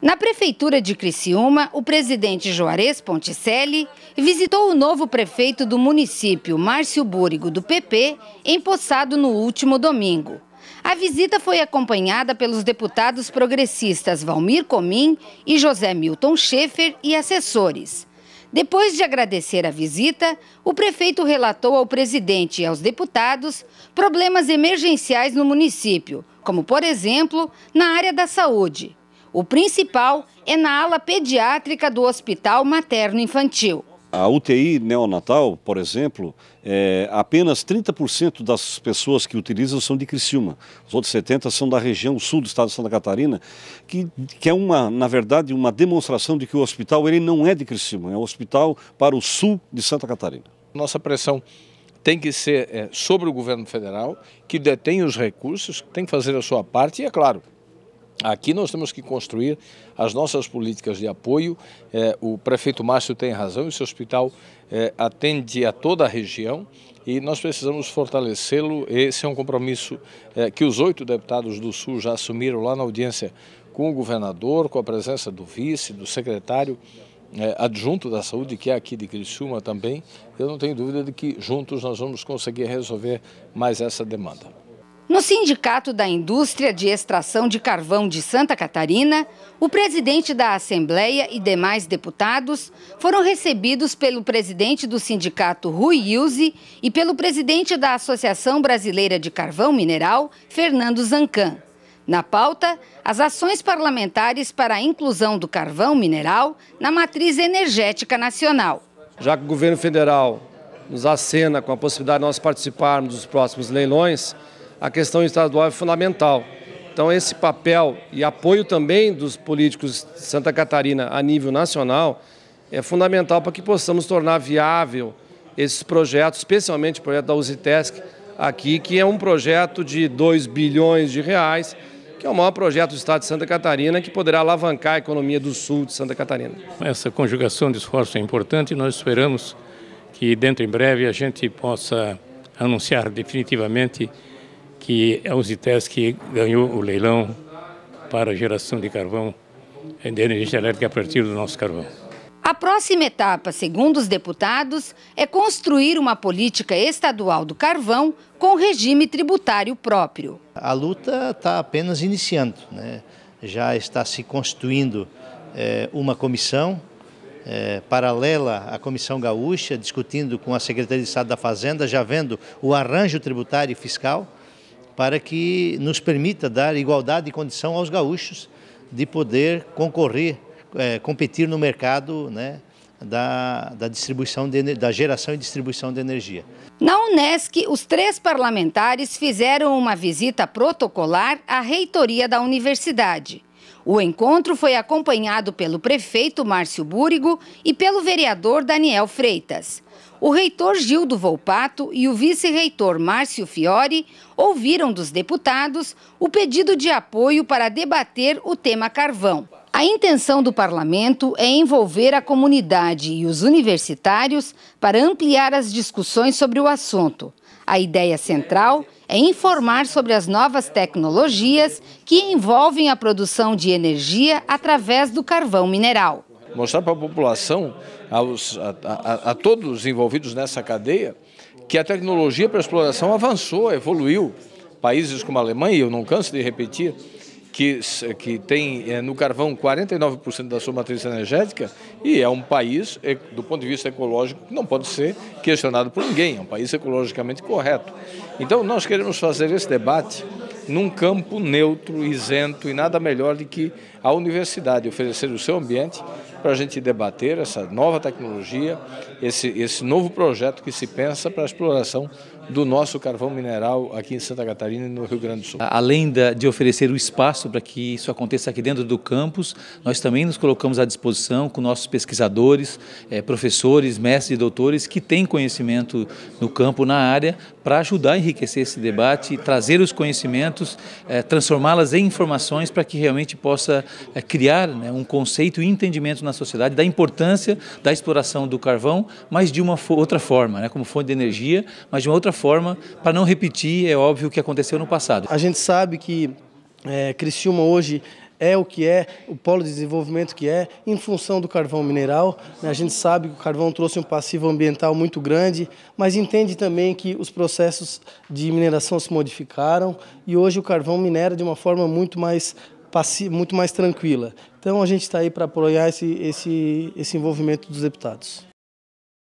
Na prefeitura de Criciúma, o presidente Juarez Ponticelli visitou o novo prefeito do município, Márcio Búrigo, do PP, empossado no último domingo. A visita foi acompanhada pelos deputados progressistas Valmir Comim e José Milton Schaefer e assessores. Depois de agradecer a visita, o prefeito relatou ao presidente e aos deputados problemas emergenciais no município, como, por exemplo, na área da saúde. O principal é na ala pediátrica do Hospital Materno Infantil. A UTI neonatal, por exemplo, é, apenas 30% das pessoas que utilizam são de Criciúma. Os outros 70% são da região sul do estado de Santa Catarina, que, que é, uma, na verdade, uma demonstração de que o hospital ele não é de Criciúma, é um hospital para o sul de Santa Catarina. Nossa pressão tem que ser é, sobre o governo federal, que detém os recursos, tem que fazer a sua parte e, é claro, Aqui nós temos que construir as nossas políticas de apoio. É, o prefeito Márcio tem razão, esse hospital é, atende a toda a região e nós precisamos fortalecê-lo. Esse é um compromisso é, que os oito deputados do Sul já assumiram lá na audiência com o governador, com a presença do vice, do secretário adjunto da saúde, que é aqui de Criciúma também. Eu não tenho dúvida de que juntos nós vamos conseguir resolver mais essa demanda. No Sindicato da Indústria de Extração de Carvão de Santa Catarina, o presidente da Assembleia e demais deputados foram recebidos pelo presidente do sindicato Rui Ilze, e pelo presidente da Associação Brasileira de Carvão Mineral, Fernando Zancan. Na pauta, as ações parlamentares para a inclusão do carvão mineral na matriz energética nacional. Já que o governo federal nos acena com a possibilidade de nós participarmos dos próximos leilões, a questão estadual é fundamental. Então, esse papel e apoio também dos políticos de Santa Catarina a nível nacional é fundamental para que possamos tornar viável esses projetos, especialmente o projeto da USITESC aqui, que é um projeto de 2 bilhões de reais, que é o maior projeto do Estado de Santa Catarina, que poderá alavancar a economia do sul de Santa Catarina. Essa conjugação de esforço é importante e nós esperamos que dentro em breve a gente possa anunciar definitivamente que é o Zites que ganhou o leilão para a geração de carvão, de energia elétrica a partir do nosso carvão. A próxima etapa, segundo os deputados, é construir uma política estadual do carvão com regime tributário próprio. A luta está apenas iniciando, né? já está se constituindo é, uma comissão é, paralela à Comissão Gaúcha, discutindo com a Secretaria de Estado da Fazenda, já vendo o arranjo tributário e fiscal para que nos permita dar igualdade de condição aos gaúchos de poder concorrer, é, competir no mercado né, da, da, distribuição de, da geração e distribuição de energia. Na Unesc, os três parlamentares fizeram uma visita protocolar à reitoria da universidade. O encontro foi acompanhado pelo prefeito Márcio Búrigo e pelo vereador Daniel Freitas. O reitor Gildo Volpato e o vice-reitor Márcio Fiore ouviram dos deputados o pedido de apoio para debater o tema carvão. A intenção do parlamento é envolver a comunidade e os universitários para ampliar as discussões sobre o assunto. A ideia central é informar sobre as novas tecnologias que envolvem a produção de energia através do carvão mineral. Mostrar para a população, aos, a, a, a todos os envolvidos nessa cadeia, que a tecnologia para exploração avançou, evoluiu. Países como a Alemanha, eu não canso de repetir, que, que tem é, no carvão 49% da sua matriz energética e é um país, é, do ponto de vista ecológico, que não pode ser questionado por ninguém, é um país ecologicamente correto. Então, nós queremos fazer esse debate num campo neutro, isento e nada melhor do que a universidade oferecer o seu ambiente para a gente debater essa nova tecnologia, esse, esse novo projeto que se pensa para a exploração do nosso carvão mineral aqui em Santa Catarina e no Rio Grande do Sul. Além de oferecer o espaço para que isso aconteça aqui dentro do campus, nós também nos colocamos à disposição com nossos pesquisadores, eh, professores, mestres e doutores que têm conhecimento no campo, na área, para ajudar a enriquecer esse debate, trazer os conhecimentos, eh, transformá-las em informações para que realmente possa eh, criar né, um conceito e entendimento na sociedade da importância da exploração do carvão, mas de uma outra forma, né, como fonte de energia, mas de uma outra forma para não repetir, é óbvio, o que aconteceu no passado. A gente sabe que é, Criciúma hoje é o que é, o polo de desenvolvimento que é, em função do carvão mineral. Né? A gente sabe que o carvão trouxe um passivo ambiental muito grande, mas entende também que os processos de mineração se modificaram e hoje o carvão minera de uma forma muito mais muito mais tranquila. Então a gente está aí para apoiar esse, esse, esse envolvimento dos deputados.